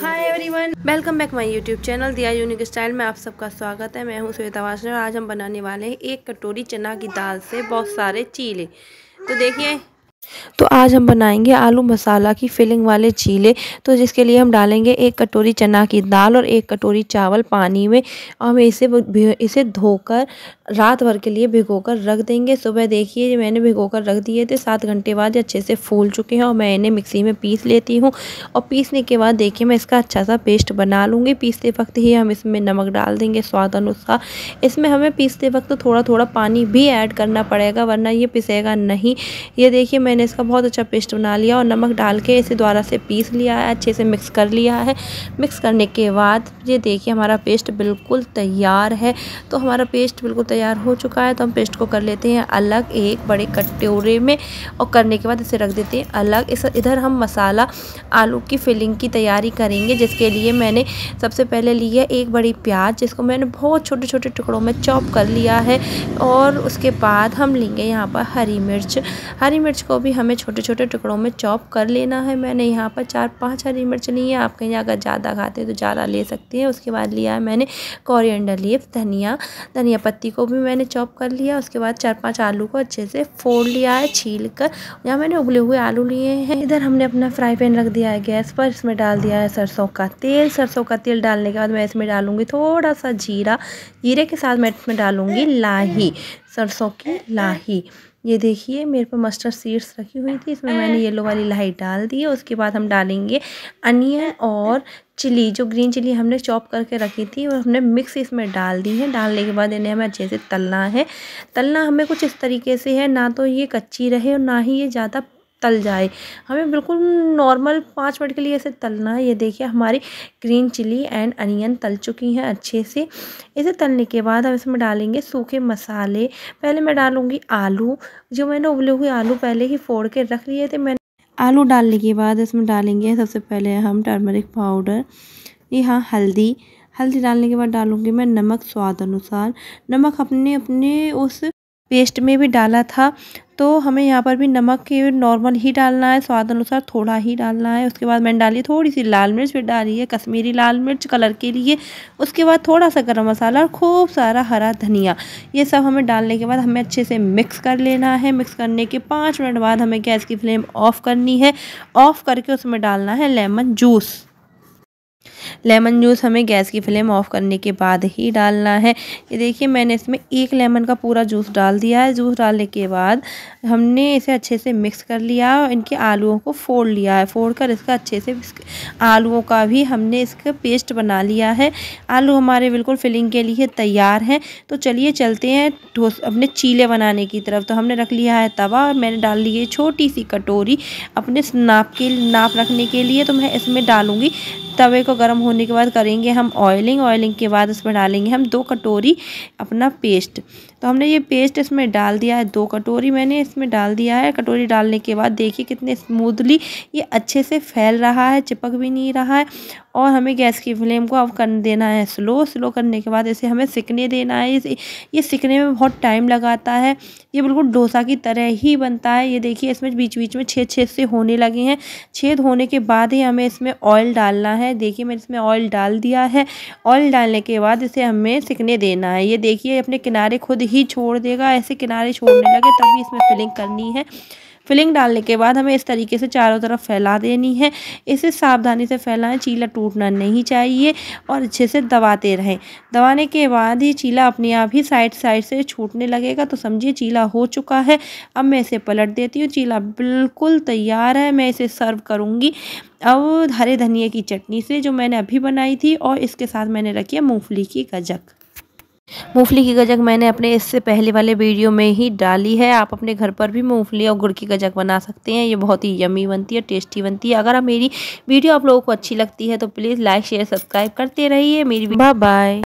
hi everyone welcome back my YouTube channel दिया unique style में आप सबका स्वागत है मैं हूं श्वेता वासन और आज हम बनाने वाले हैं एक कटोरी चना की दाल से बहुत सारे चीले तो देखिए तो आज हम बनाएंगे आलू मसाला की फिलिंग वाले चीले तो जिसके लिए हम डालेंगे एक कटोरी चना की दाल और एक कटोरी चावल पानी में और हम इसे इसे धोकर रात भर के लिए भिगोकर रख देंगे सुबह देखिए मैंने भिगोकर रख दिए थे सात घंटे बाद अच्छे से फूल चुके हैं और मैं इन्हें मिक्सी में पीस लेती हूँ और पीसने के बाद देखिए मैं इसका अच्छा सा पेस्ट बना लूँगी पीसते वक्त ही हम इसमें नमक डाल देंगे स्वाद अनुसार इसमें हमें पीसते वक्त थोड़ा थोड़ा पानी भी ऐड करना पड़ेगा वरना ये पिसेगा नहीं ये देखिए मैं मैंने इसका बहुत अच्छा पेस्ट बना लिया और नमक डाल के इसे दोबारा से पीस लिया है अच्छे से मिक्स कर लिया है मिक्स करने के बाद ये देखिए हमारा पेस्ट बिल्कुल तैयार है तो हमारा पेस्ट बिल्कुल तैयार हो चुका है तो हम पेस्ट को कर लेते हैं अलग एक बड़े कटोरे में और करने के बाद इसे रख देते हैं अलग इस इधर हम मसाला आलू की फिलिंग की तैयारी करेंगे जिसके लिए मैंने सबसे पहले लिया एक बड़ी प्याज जिसको मैंने बहुत छोटे छोटे टुकड़ों में चॉप कर लिया है और उसके बाद हम लेंगे यहाँ पर हरी मिर्च हरी मिर्च को भी हमें छोटे छोटे टुकड़ों में चॉप कर लेना है मैंने यहाँ पर चार पाँच हरी मिर्च ली है आप कहीं अगर ज़्यादा खाते हैं तो ज़्यादा ले सकते हैं उसके बाद लिया है मैंने कोरिएंडर लीफ धनिया धनिया पत्ती को भी मैंने चॉप कर लिया उसके बाद चार पाँच आलू को अच्छे से फोड़ लिया है छील कर यहाँ मैंने उबले हुए आलू लिए हैं इधर हमने अपना फ्राई पैन रख दिया है गैस पर इसमें डाल दिया है सरसों का तेल सरसों का तेल डालने के बाद मैं इसमें डालूँगी थोड़ा सा जीरा जीरे के साथ मैं इसमें डालूँगी लाही सरसों की लाही ये देखिए मेरे पे मस्टर्ड सीड्स रखी हुई थी इसमें मैंने येलो वाली लाइट डाल दी है उसके बाद हम डालेंगे अनियन और चिली जो ग्रीन चिली हमने चॉप करके रखी थी और हमने मिक्स इसमें डाल दी है डालने के बाद इन्हें हमें अच्छे से तलना है तलना हमें कुछ इस तरीके से है ना तो ये कच्ची रहे और ना ही ये ज़्यादा तल जाए हमें बिल्कुल नॉर्मल पाँच मिनट के लिए इसे तलना है ये देखिए हमारी ग्रीन चिली एंड अनियन तल चुकी हैं अच्छे से इसे तलने के बाद हम इसमें डालेंगे सूखे मसाले पहले मैं डालूँगी आलू जो मैंने उबले हुए आलू पहले ही फोड़ के रख लिए थे मैंने आलू डालने के बाद इसमें डालेंगे सबसे पहले हम टर्मरिक पाउडर ये हाँ हल्दी हल्दी डालने के बाद डालूंगी मैं नमक स्वाद अनुसार नमक अपने अपने उस पेस्ट में भी डाला था तो हमें यहाँ पर भी नमक नॉर्मल ही डालना है स्वाद अनुसार थोड़ा ही डालना है उसके बाद मैंने डाली थोड़ी सी लाल मिर्च भी डाली है कश्मीरी लाल मिर्च कलर के लिए उसके बाद थोड़ा सा गर्म मसाला और खूब सारा हरा धनिया ये सब हमें डालने के बाद हमें अच्छे से मिक्स कर लेना है मिक्स करने के पाँच मिनट बाद हमें गैस की फ्लेम ऑफ़ करनी है ऑफ़ करके उसमें डालना है लेमन जूस लेमन जूस हमें गैस की फ्लेम ऑफ करने के बाद ही डालना है ये देखिए मैंने इसमें एक लेमन का पूरा जूस डाल दिया है जूस डालने के बाद हमने इसे अच्छे से मिक्स कर लिया और इनके आलूओं को फोड़ लिया है फोड़ कर इसका अच्छे से आलूओं का भी हमने इसका पेस्ट बना लिया है आलू हमारे बिल्कुल फिलिंग के लिए तैयार हैं तो चलिए चलते हैं ठोस अपने चीले बनाने की तरफ तो हमने रख लिया है तवा और मैंने डाल ली है छोटी सी कटोरी अपने नाप के नाप रखने के लिए तो मैं इसमें डालूँगी तवे को गर्म होने के बाद करेंगे हम ऑयलिंग ऑयलिंग के बाद उसमें डालेंगे हम दो कटोरी अपना पेस्ट तो हमने ये पेस्ट इसमें डाल दिया है दो कटोरी मैंने इसमें डाल दिया है कटोरी डालने के बाद देखिए कितने स्मूदली ये अच्छे से फैल रहा है चिपक भी नहीं रहा है और हमें गैस की फ्लेम को ऑफ कर देना है स्लो स्लो करने के बाद इसे हमें सिकने देना है इसे ये सिकने में बहुत टाइम लगाता है ये बिल्कुल डोसा की तरह ही बनता है ये देखिए इसमें बीच बीच में छेद छेद से होने लगे हैं छेद होने के बाद ही हमें इसमें ऑयल डालना है देखिए मैंने इसमें ऑयल डाल दिया है ऑयल डालने के बाद इसे हमें सिकने देना है ये देखिए अपने किनारे खुद ही छोड़ देगा ऐसे किनारे छोड़ने लगे तभी इसमें फिलिंग करनी है फिलिंग डालने के बाद हमें इस तरीके से चारों तरफ फैला देनी है इसे सावधानी से फैलाएं चीला टूटना नहीं चाहिए और अच्छे से दबाते रहें दबाने के बाद ये चीला अपने आप ही साइड साइड से छूटने लगेगा तो समझिए चीला हो चुका है अब मैं इसे पलट देती हूँ चीला बिल्कुल तैयार है मैं इसे सर्व करूँगी अब हरे धनिए की चटनी से जो मैंने अभी बनाई थी और इसके साथ मैंने रखी है मूँगफली की गजक मूंगफली की गजक मैंने अपने इससे पहले वाले वीडियो में ही डाली है आप अपने घर पर भी मूंगफली और गुड़ की गजक बना सकते हैं ये बहुत ही यमी बनती है टेस्टी बनती है अगर मेरी वीडियो आप लोगों को अच्छी लगती है तो प्लीज़ लाइक शेयर सब्सक्राइब करते रहिए मेरी बाय बाय